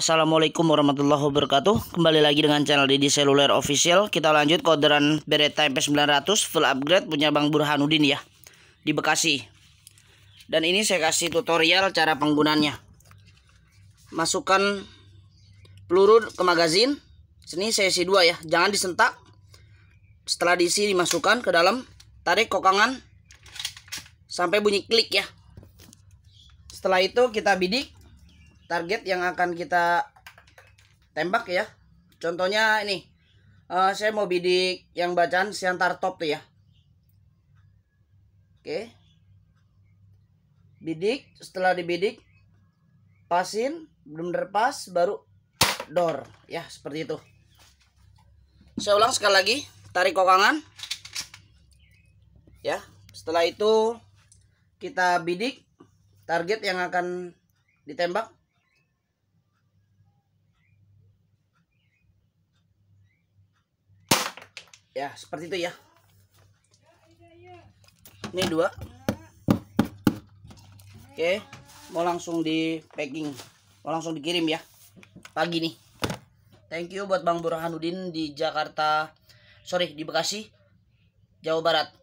Assalamualaikum warahmatullahi wabarakatuh Kembali lagi dengan channel Didi Seluler Official Kita lanjut koderan Beretta MP900 Full upgrade punya Bang Burhanuddin ya Di Bekasi Dan ini saya kasih tutorial cara penggunanya Masukkan peluru ke magazin Sini saya isi dua ya Jangan disentak Setelah diisi dimasukkan ke dalam Tarik kokangan Sampai bunyi klik ya Setelah itu kita bidik target yang akan kita tembak ya contohnya ini uh, saya mau bidik yang bacaan siantar top tuh ya oke bidik setelah dibidik pasin belum pas baru door ya seperti itu saya ulang sekali lagi tarik kokangan ya setelah itu kita bidik target yang akan ditembak ya seperti itu ya ini dua oke mau langsung di packing mau langsung dikirim ya pagi nih thank you buat Bang Burhanuddin di Jakarta sorry di Bekasi Jawa Barat